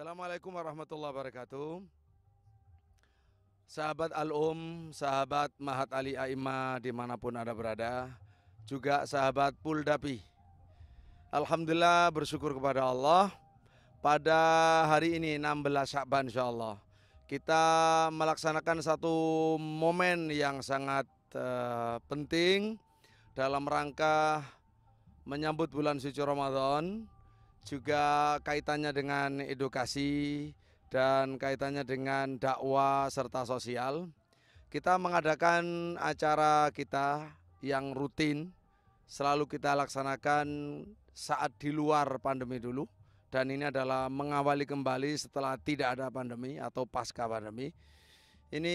Assalamualaikum warahmatullahi wabarakatuh. Sahabat Al-Um, sahabat Mahat Ali Aima dimanapun Anda berada, juga sahabat Puldapi. Alhamdulillah bersyukur kepada Allah, pada hari ini 16 Syakban insya Allah, kita melaksanakan satu momen yang sangat uh, penting dalam rangka menyambut bulan suci Ramadan juga kaitannya dengan edukasi dan kaitannya dengan dakwah serta sosial. Kita mengadakan acara kita yang rutin selalu kita laksanakan saat di luar pandemi dulu dan ini adalah mengawali kembali setelah tidak ada pandemi atau pasca pandemi. Ini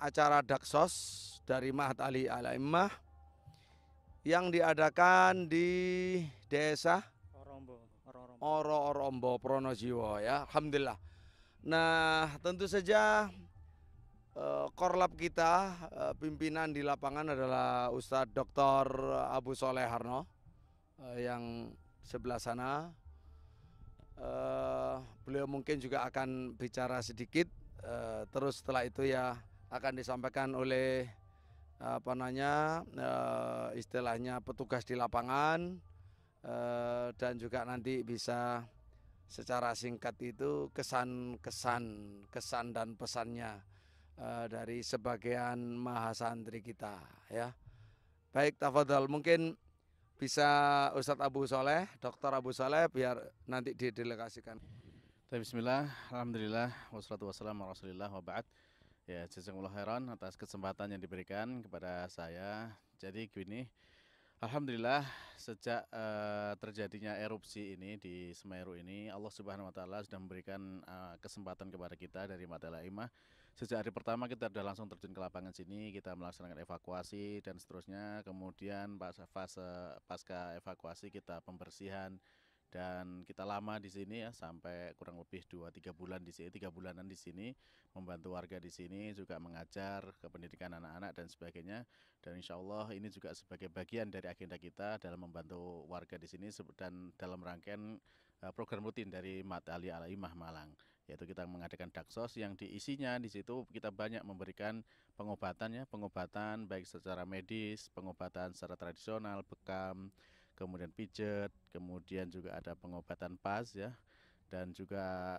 acara Daksos dari Mahat Ali Alaimah yang diadakan di desa Oro Orombo Pronojiwo ya Alhamdulillah Nah tentu saja eh, korlap kita eh, pimpinan di lapangan adalah Ustadz Dr. Abu Soleh Harno eh, yang sebelah sana beliau mungkin juga akan bicara sedikit terus setelah itu ya akan disampaikan oleh apa namanya istilahnya petugas di lapangan Eh, dan juga nanti bisa secara singkat itu kesan-kesan kesan dan pesannya eh, dari sebagian mahasantri kita ya. Baik tafadhal mungkin bisa Ustadz Abu Soleh, Dokter Abu Soleh biar nanti didelegasikan. Bismillah, Alhamdulillah, wassalatu wassalamu ala rasulillah wa ba'd. Ya, jazakumullah khairan atas kesempatan yang diberikan kepada saya. Jadi gini, Alhamdulillah sejak uh, terjadinya erupsi ini di Semeru ini Allah Subhanahu wa taala sudah memberikan uh, kesempatan kepada kita dari Matela Imah. Sejak hari pertama kita sudah langsung terjun ke lapangan sini, kita melaksanakan evakuasi dan seterusnya. Kemudian fase fase pasca evakuasi kita pembersihan dan kita lama di sini ya sampai kurang lebih dua tiga bulan di sini, tiga bulanan di sini membantu warga di sini juga mengajar ke pendidikan anak-anak dan sebagainya dan insya Allah ini juga sebagai bagian dari agenda kita dalam membantu warga di sini dan dalam rangkaian eh, program rutin dari Mata Ali Al Imah Malang yaitu kita mengadakan daksos yang diisinya di situ kita banyak memberikan pengobatannya pengobatan baik secara medis, pengobatan secara tradisional, bekam, kemudian pijet, kemudian juga ada pengobatan PAS ya, dan juga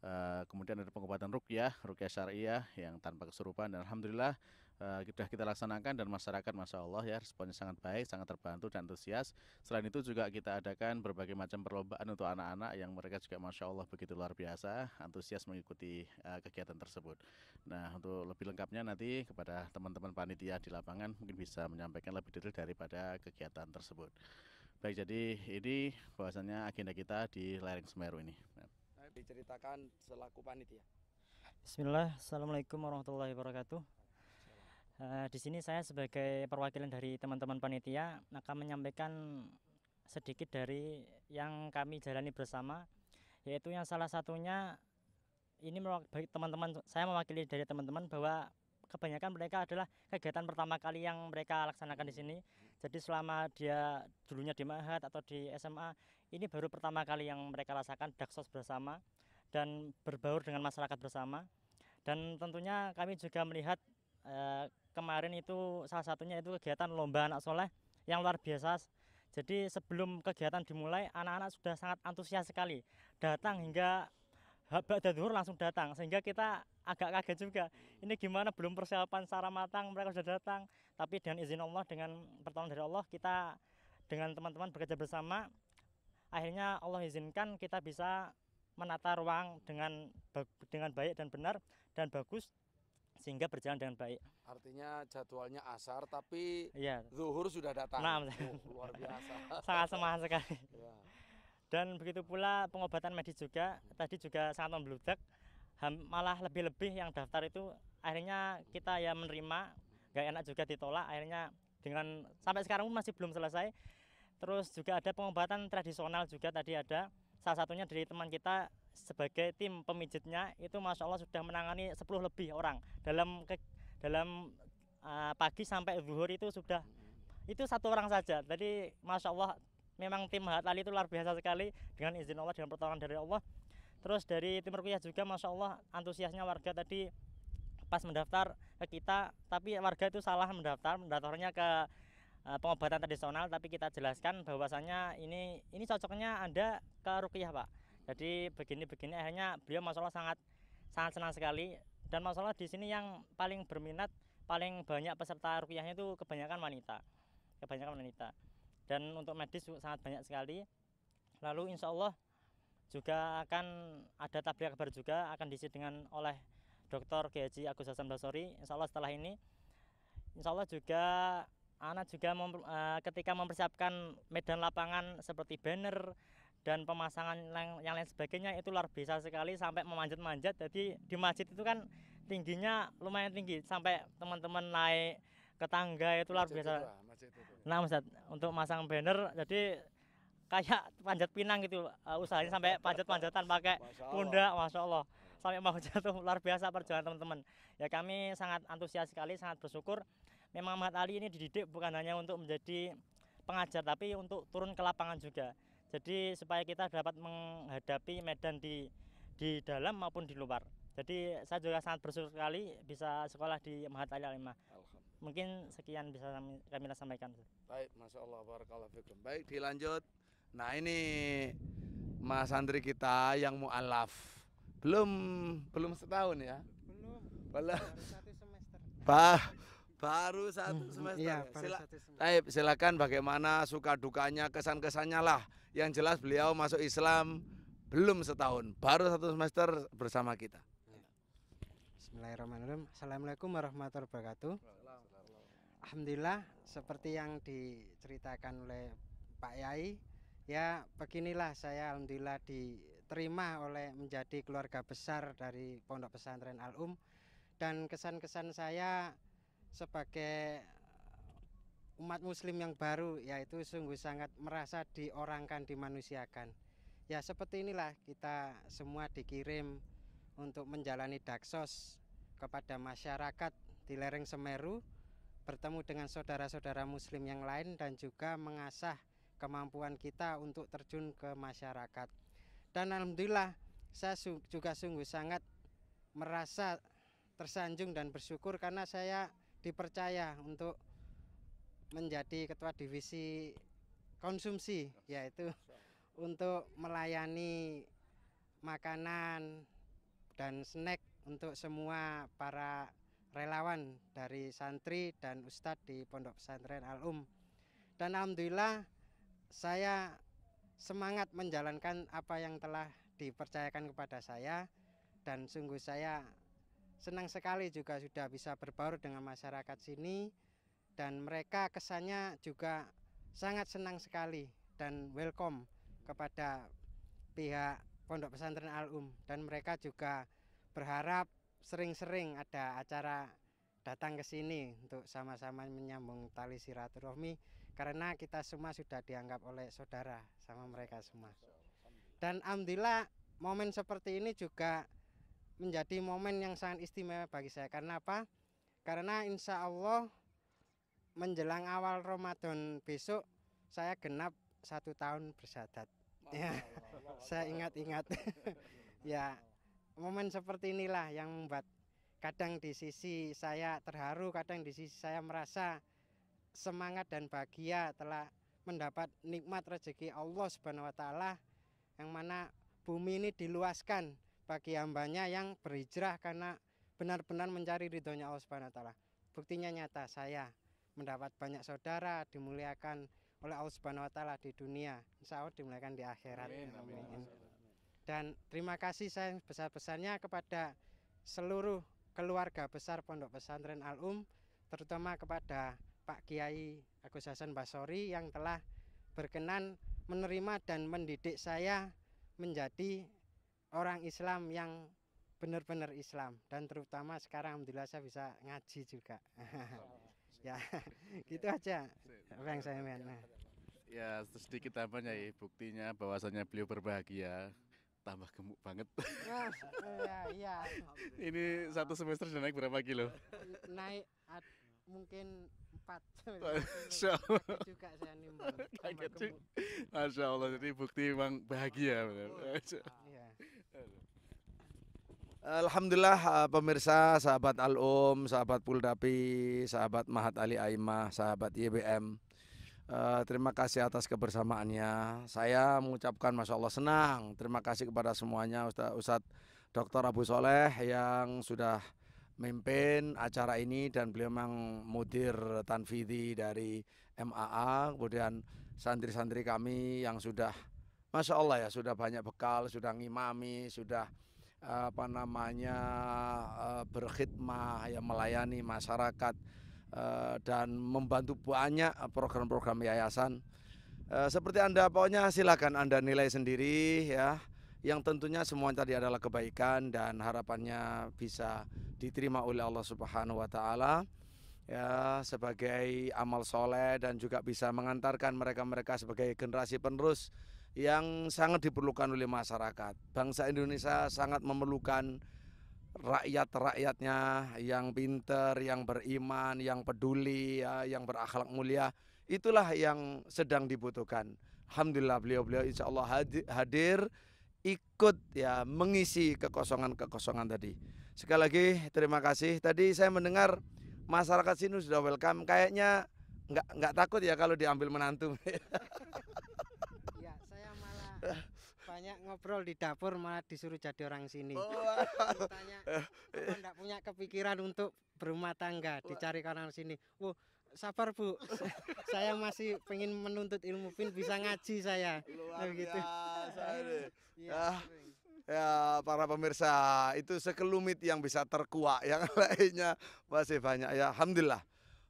Uh, kemudian ada pengobatan rukyah, rukyah syariah yang tanpa kesurupan dan alhamdulillah uh, sudah kita laksanakan dan masyarakat masya Allah ya responnya sangat baik, sangat terbantu dan antusias. Selain itu juga kita adakan berbagai macam perlombaan untuk anak-anak yang mereka juga masya Allah begitu luar biasa antusias mengikuti uh, kegiatan tersebut. Nah untuk lebih lengkapnya nanti kepada teman-teman panitia di lapangan mungkin bisa menyampaikan lebih detail daripada kegiatan tersebut. Baik, jadi ini bahwasannya agenda kita di lereng Semeru ini. Nah, diceritakan selaku panitia. Bismillah, Assalamualaikum warahmatullahi wabarakatuh. Uh, di sini saya sebagai perwakilan dari teman-teman panitia akan menyampaikan sedikit dari yang kami jalani bersama, yaitu yang salah satunya ini teman-teman saya mewakili dari teman-teman bahwa kebanyakan mereka adalah kegiatan pertama kali yang mereka laksanakan di sini. Jadi selama dia dulunya di Mahat atau di SMA, ini baru pertama kali yang mereka rasakan daksos bersama dan berbaur dengan masyarakat bersama. Dan tentunya kami juga melihat e, kemarin itu salah satunya itu kegiatan lomba anak soleh yang luar biasa. Jadi sebelum kegiatan dimulai, anak-anak sudah sangat antusias sekali datang hingga dan zuhur langsung datang sehingga kita agak kaget juga ini gimana belum persiapan secara matang mereka sudah datang tapi dengan izin Allah dengan pertolongan dari Allah kita dengan teman-teman bekerja bersama akhirnya Allah izinkan kita bisa menata ruang dengan dengan baik dan benar dan bagus sehingga berjalan dengan baik. Artinya jadwalnya asar tapi ya. zuhur sudah datang. Nah, oh, luar biasa. Sangat semangat sekali. Ya. Dan begitu pula pengobatan medis juga, tadi juga sangat membludak, malah lebih-lebih yang daftar itu akhirnya kita ya menerima, nggak enak juga ditolak, akhirnya dengan sampai sekarang pun masih belum selesai. Terus juga ada pengobatan tradisional juga tadi ada, salah satunya dari teman kita sebagai tim pemijitnya itu Masya Allah sudah menangani 10 lebih orang dalam ke, dalam uh, pagi sampai zuhur itu sudah itu satu orang saja. Tadi Masya Allah memang tim Hatali itu luar biasa sekali dengan izin Allah dan pertolongan dari Allah terus dari tim Rukiah juga Masya Allah antusiasnya warga tadi pas mendaftar ke kita tapi warga itu salah mendaftar mendaftarnya ke eh, pengobatan tradisional tapi kita jelaskan bahwasannya ini ini cocoknya Anda ke Rukiah Pak jadi begini-begini akhirnya beliau masya Allah sangat sangat senang sekali dan masalah di sini yang paling berminat paling banyak peserta rukiahnya itu kebanyakan wanita kebanyakan wanita dan untuk medis sangat banyak sekali lalu insya Allah juga akan ada tabligh akbar juga akan diisi dengan oleh Dr. Haji Agus Hasan Basori insya Allah setelah ini insya Allah juga anak juga mem, eh, ketika mempersiapkan medan lapangan seperti banner dan pemasangan yang, yang lain sebagainya itu luar biasa sekali sampai memanjat-manjat jadi di masjid itu kan tingginya lumayan tinggi sampai teman-teman naik ke tangga itu luar biasa Nah, Ustaz, untuk masang banner jadi kayak panjat pinang gitu uh, usahanya sampai panjat-panjatan pakai pundak, masya Allah sampai mau jatuh luar biasa perjuangan teman-teman. Ya kami sangat antusias sekali, sangat bersyukur. Memang Ahmad Ali ini dididik bukan hanya untuk menjadi pengajar, tapi untuk turun ke lapangan juga. Jadi supaya kita dapat menghadapi medan di di dalam maupun di luar. Jadi saya juga sangat bersyukur sekali bisa sekolah di Mahat Ali Alimah. Mungkin sekian bisa kami, sampaikan. Baik, Masya Allah, Barakallah Fikum. Baik, dilanjut. Nah ini Mas Santri kita yang mu'alaf. Belum, belum setahun ya? Belum, belum. baru satu semester. Ba, baru satu hmm, semester. Iya, baru Sila satu semester. Baik, silakan bagaimana suka dukanya, kesan-kesannya lah. Yang jelas beliau masuk Islam belum setahun, baru satu semester bersama kita. Bismillahirrahmanirrahim. Assalamualaikum warahmatullahi wabarakatuh. Alhamdulillah seperti yang diceritakan oleh Pak Yai ya beginilah saya alhamdulillah diterima oleh menjadi keluarga besar dari Pondok Pesantren Al Um dan kesan-kesan saya sebagai umat muslim yang baru yaitu sungguh sangat merasa diorangkan dimanusiakan. Ya seperti inilah kita semua dikirim untuk menjalani daksos kepada masyarakat di lereng Semeru, bertemu dengan saudara-saudara muslim yang lain dan juga mengasah kemampuan kita untuk terjun ke masyarakat. Dan alhamdulillah saya juga sungguh sangat merasa tersanjung dan bersyukur karena saya dipercaya untuk menjadi ketua divisi konsumsi yaitu untuk melayani makanan, dan snack untuk semua para relawan dari santri dan ustadz di Pondok Pesantren Al-Um. Dan alhamdulillah saya semangat menjalankan apa yang telah dipercayakan kepada saya dan sungguh saya senang sekali juga sudah bisa berbaur dengan masyarakat sini dan mereka kesannya juga sangat senang sekali dan welcome kepada pihak Pondok Pesantren Al Um dan mereka juga berharap sering-sering ada acara datang ke sini untuk sama-sama menyambung tali silaturahmi karena kita semua sudah dianggap oleh saudara sama mereka semua. Dan alhamdulillah momen seperti ini juga menjadi momen yang sangat istimewa bagi saya karena apa? Karena insya Allah menjelang awal Ramadan besok saya genap satu tahun bersadat. Ya saya ingat-ingat iya, iya, iya. ya momen seperti inilah yang membuat kadang di sisi saya terharu kadang di sisi saya merasa semangat dan bahagia telah mendapat nikmat rezeki Allah Subhanahu wa taala yang mana bumi ini diluaskan bagi hambanya yang berhijrah karena benar-benar mencari ridhonya Allah Subhanahu wa taala. Buktinya nyata saya mendapat banyak saudara, dimuliakan oleh Allah Subhanahu wa taala di dunia, insya Allah dimuliakan di akhirat. Amin, amin, amin. Dan terima kasih saya besar-besarnya kepada seluruh keluarga besar Pondok Pesantren Al Um, terutama kepada Pak Kiai Agus Hasan Basori yang telah berkenan menerima dan mendidik saya menjadi orang Islam yang benar-benar Islam dan terutama sekarang alhamdulillah saya bisa ngaji juga. Iya. ya iya. gitu aja Bang saya nah. ya sedikit apanya ya buktinya bahwasanya beliau berbahagia tambah gemuk banget. iya, iya. Ini satu semester sudah naik berapa kilo? Naik mungkin empat, Masya juga saya nimbang. Kaget jadi bukti memang bahagia. Benar. Oh, Alhamdulillah eh, pemirsa, sahabat Al-Um, sahabat Puldapi, sahabat Mahat Ali Aimah, sahabat YBM. Eh, terima kasih atas kebersamaannya. Saya mengucapkan Masya Allah senang. Terima kasih kepada semuanya Ustadz Ustaz Dr. Abu Soleh yang sudah memimpin acara ini dan beliau memang mudir tanfidi dari MAA. Kemudian santri-santri kami yang sudah Masya Allah ya sudah banyak bekal, sudah ngimami, sudah apa namanya eh, berkhidmat ya melayani masyarakat eh, dan membantu banyak program-program yayasan eh, seperti anda pokoknya silakan anda nilai sendiri ya yang tentunya semua tadi adalah kebaikan dan harapannya bisa diterima oleh Allah Subhanahu wa taala ya sebagai amal soleh dan juga bisa mengantarkan mereka-mereka sebagai generasi penerus yang sangat diperlukan oleh masyarakat. Bangsa Indonesia sangat memerlukan rakyat-rakyatnya yang pinter, yang beriman, yang peduli, ya, yang berakhlak mulia. Itulah yang sedang dibutuhkan. Alhamdulillah beliau-beliau insya Allah hadir ikut ya mengisi kekosongan-kekosongan tadi. Sekali lagi terima kasih. Tadi saya mendengar masyarakat sini sudah welcome. Kayaknya nggak nggak takut ya kalau diambil menantu. banyak ngobrol di dapur malah disuruh jadi orang sini oh, tanya tidak punya kepikiran untuk berumah tangga dicari orang sini wow sabar bu saya masih pengen menuntut ilmu pin bisa ngaji saya luar gitu. ya, ya, ya para pemirsa itu sekelumit yang bisa terkuak yang lainnya masih banyak ya alhamdulillah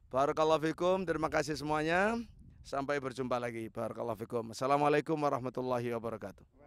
barakallahu fikum terima kasih semuanya Sampai berjumpa lagi. Barakallahu fikum. Assalamualaikum warahmatullahi wabarakatuh.